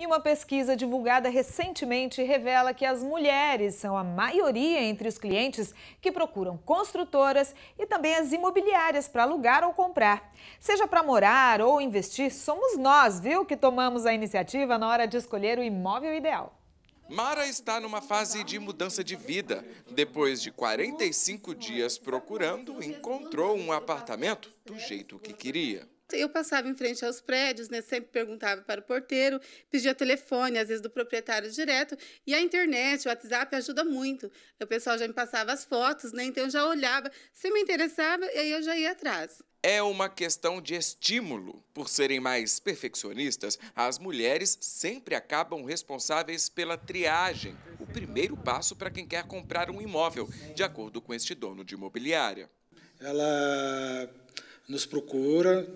E uma pesquisa divulgada recentemente revela que as mulheres são a maioria entre os clientes que procuram construtoras e também as imobiliárias para alugar ou comprar. Seja para morar ou investir, somos nós, viu, que tomamos a iniciativa na hora de escolher o imóvel ideal. Mara está numa fase de mudança de vida. Depois de 45 dias procurando, encontrou um apartamento do jeito que queria. Eu passava em frente aos prédios, né? Sempre perguntava para o porteiro, pedia telefone, às vezes do proprietário direto. E a internet, o WhatsApp ajuda muito. O pessoal já me passava as fotos, né? Então eu já olhava, se me interessava, aí eu já ia atrás. É uma questão de estímulo. Por serem mais perfeccionistas, as mulheres sempre acabam responsáveis pela triagem, o primeiro passo para quem quer comprar um imóvel, de acordo com este dono de imobiliária. Ela nos procura,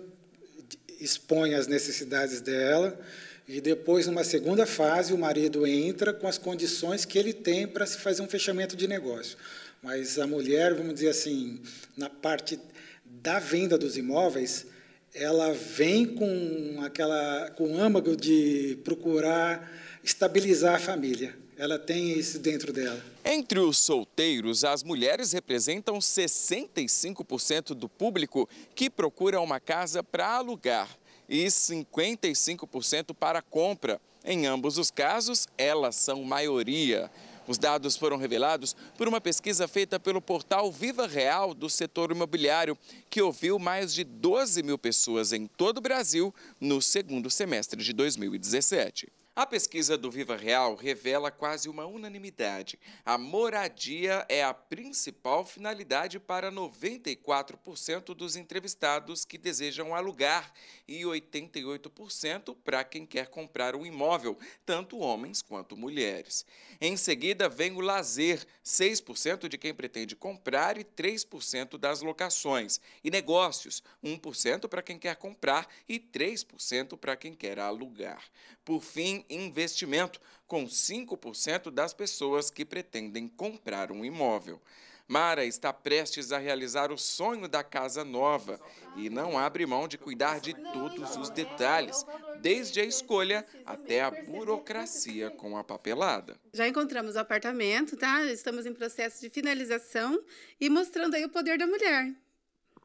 expõe as necessidades dela e depois, numa segunda fase, o marido entra com as condições que ele tem para se fazer um fechamento de negócio. Mas a mulher, vamos dizer assim, na parte da venda dos imóveis, ela vem com aquela com âmago de procurar estabilizar a família ela tem isso dentro dela. Entre os solteiros, as mulheres representam 65% do público que procura uma casa para alugar e 55% para compra. Em ambos os casos, elas são maioria. Os dados foram revelados por uma pesquisa feita pelo portal Viva Real do setor imobiliário, que ouviu mais de 12 mil pessoas em todo o Brasil no segundo semestre de 2017. A pesquisa do Viva Real revela quase uma unanimidade. A moradia é a principal finalidade para 94% dos entrevistados que desejam alugar e 88% para quem quer comprar um imóvel, tanto homens quanto mulheres. Em seguida vem o lazer, 6% de quem pretende comprar e 3% das locações. E negócios, 1% para quem quer comprar e 3% para quem quer alugar. Por fim, investimento, com 5% das pessoas que pretendem comprar um imóvel. Mara está prestes a realizar o sonho da casa nova e não abre mão de cuidar de todos os detalhes, desde a escolha até a burocracia com a papelada. Já encontramos o apartamento, tá? Estamos em processo de finalização e mostrando aí o poder da mulher.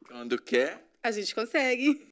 Quando quer, a gente consegue.